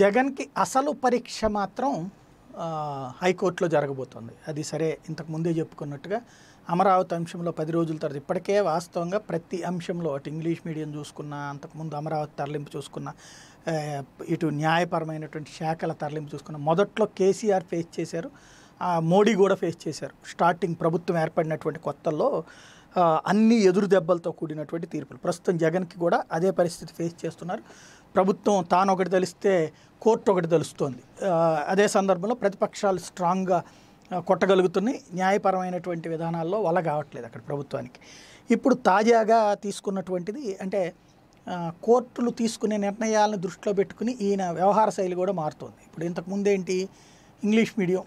జగన్కి అసలు పరీక్ష మాత్రం హైకోర్టులో జరగబోతోంది అది సరే ఇంతకు ముందే చెప్పుకున్నట్టుగా అమరావతి అంశంలో పది రోజుల తర్వాత ఇప్పటికే వాస్తవంగా ప్రతి అంశంలో అటు ఇంగ్లీష్ మీడియం చూసుకున్న అంతకుముందు అమరావతి తరలింపు చూసుకున్న ఇటు న్యాయపరమైనటువంటి శాఖల తరలింపు చూసుకున్న మొదట్లో కేసీఆర్ ఫేస్ చేశారు మోడీ కూడా ఫేస్ చేశారు స్టార్టింగ్ ప్రభుత్వం ఏర్పడినటువంటి కొత్తల్లో అన్ని ఎదురు దెబ్బలతో కూడినటువంటి తీర్పులు ప్రస్తుతం జగన్కి కూడా అదే పరిస్థితి ఫేస్ చేస్తున్నారు ప్రభుత్వం తాను ఒకటి తెలిస్తే కోర్టు ఒకటి తెలుస్తోంది అదే సందర్భంలో ప్రతిపక్షాలు స్ట్రాంగ్గా కొట్టగలుగుతున్నాయి న్యాయపరమైనటువంటి విధానాల్లో వల్ల కావట్లేదు అక్కడ ప్రభుత్వానికి ఇప్పుడు తాజాగా తీసుకున్నటువంటిది అంటే కోర్టులు తీసుకునే నిర్ణయాలను దృష్టిలో పెట్టుకుని ఈయన వ్యవహార శైలి కూడా మారుతుంది ఇప్పుడు ఇంతకుముందేంటి ఇంగ్లీష్ మీడియం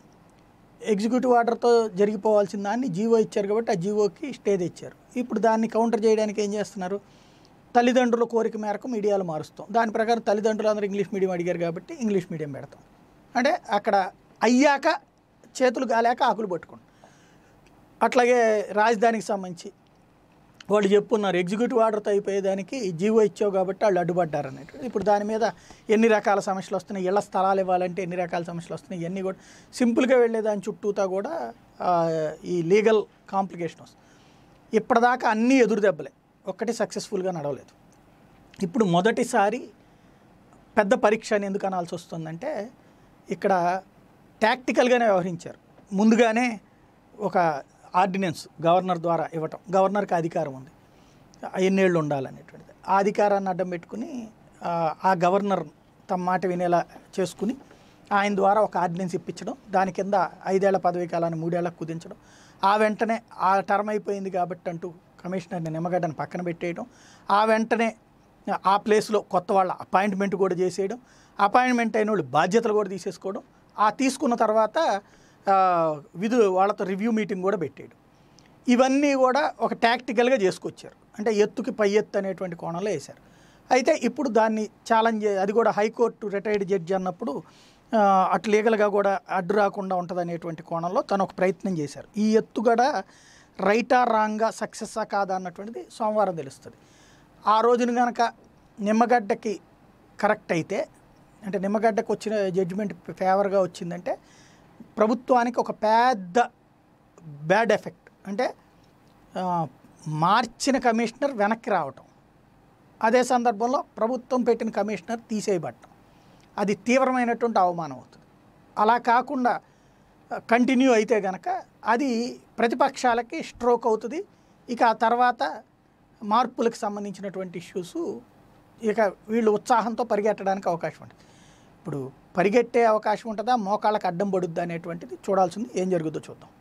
ఎగ్జిక్యూటివ్ ఆర్డర్తో జరిగిపోవాల్సిన దాన్ని జీవో ఇచ్చారు కాబట్టి ఆ జీవోకి స్టే తెచ్చారు ఇప్పుడు దాన్ని కౌంటర్ చేయడానికి ఏం చేస్తున్నారు తల్లిదండ్రుల కోరిక మేరకు మీడియాలు మారుస్తాం దాని ప్రకారం తల్లిదండ్రులు అందరూ ఇంగ్లీష్ మీడియం అడిగారు కాబట్టి ఇంగ్లీష్ మీడియం పెడతాం అంటే అక్కడ అయ్యాక చేతులు కాలేక ఆకులు పట్టుకోండి అట్లాగే రాజధానికి సంబంధించి వాళ్ళు చెప్పున్నారు ఎగ్జిక్యూటివ్ ఆర్డర్తో అయిపోయేదానికి జీవో ఇచ్చావు కాబట్టి వాళ్ళు అడ్డుపడ్డారు ఇప్పుడు దాని మీద ఎన్ని రకాల సమస్యలు వస్తున్నాయి ఇళ్ల స్థలాలు ఇవ్వాలంటే ఎన్ని రకాల సమస్యలు వస్తున్నాయి ఇవన్నీ కూడా సింపుల్గా వెళ్ళేదాని చుట్టూతా కూడా ఈ లీగల్ కాంప్లికేషన్ వస్తుంది ఇప్పటిదాకా అన్నీ ఎదురు దెబ్బలే ఒక్కటి సక్సెస్ఫుల్గా నడవలేదు ఇప్పుడు మొదటిసారి పెద్ద పరీక్ష అని ఎందుకు అనాల్సి వస్తుందంటే ఇక్కడ ట్యాక్టికల్గానే వ్యవహరించారు ముందుగానే ఒక ఆర్డినెన్స్ గవర్నర్ ద్వారా ఇవ్వటం గవర్నర్కి అధికారం ఉంది ఎన్నేళ్ళు ఉండాలనేటువంటిది ఆ అధికారాన్ని అడ్డం పెట్టుకుని ఆ గవర్నర్ తమ మాట వినేలా చేసుకుని ఆయన ద్వారా ఒక ఆర్డినెన్స్ ఇప్పించడం దాని కింద ఐదేళ్ల పదవీ కాలాన్ని మూడేళ్లకు కుదించడం ఆ వెంటనే ఆ టర్మ్ అయిపోయింది కాబట్టి అంటూ కమిషనర్ని నిమ్మగడ్డను పక్కన పెట్టేయడం ఆ వెంటనే ఆ ప్లేస్లో కొత్త వాళ్ళ అపాయింట్మెంట్ కూడా చేసేయడం అపాయింట్మెంట్ అయిన వాళ్ళు బాధ్యతలు కూడా తీసేసుకోవడం ఆ తీసుకున్న తర్వాత విధు వాళ్ళతో రివ్యూ మీటింగ్ కూడా పెట్టేయడం ఇవన్నీ కూడా ఒక టాక్టికల్గా చేసుకొచ్చారు అంటే ఎత్తుకి పై ఎత్తు అనేటువంటి కోణంలో వేశారు అయితే ఇప్పుడు దాన్ని ఛాలెంజ్ అది కూడా హైకోర్టు రిటైర్డ్ జడ్జి అన్నప్పుడు అటు లీగల్గా కూడా అడ్డు రాకుండా ఉంటుంది అనేటువంటి కోణంలో తను ఒక ప్రయత్నం చేశారు ఈ ఎత్తుగడ రైటా రాంగా సక్సెస్సా కాదా అన్నటువంటిది సోమవారం తెలుస్తుంది ఆ రోజున కనుక నిమ్మగడ్డకి కరెక్ట్ అయితే అంటే నిమ్మగడ్డకు వచ్చిన జడ్జిమెంట్ ఫేవర్గా వచ్చిందంటే ప్రభుత్వానికి ఒక పెద్ద బ్యాడ్ ఎఫెక్ట్ అంటే మార్చిన కమిషనర్ వెనక్కి రావటం అదే సందర్భంలో ప్రభుత్వం పెట్టిన కమిషనర్ తీసేయబట్టడం అది తీవ్రమైనటువంటి అవమానం అవుతుంది అలా కాకుండా కంటిన్యూ అయితే కనుక అది ప్రతిపక్షాలకి స్ట్రోక్ అవుతుంది ఇక ఆ తర్వాత మార్పులకు సంబంధించినటువంటి ఇష్యూసు ఇక వీళ్ళు ఉత్సాహంతో పరిగెట్టడానికి అవకాశం ఉంటుంది ఇప్పుడు పరిగెట్టే అవకాశం ఉంటుందా మోకాళ్ళకు అడ్డం పడుద్దా అనేటువంటిది చూడాల్సింది ఏం జరుగుద్దో చూద్దాం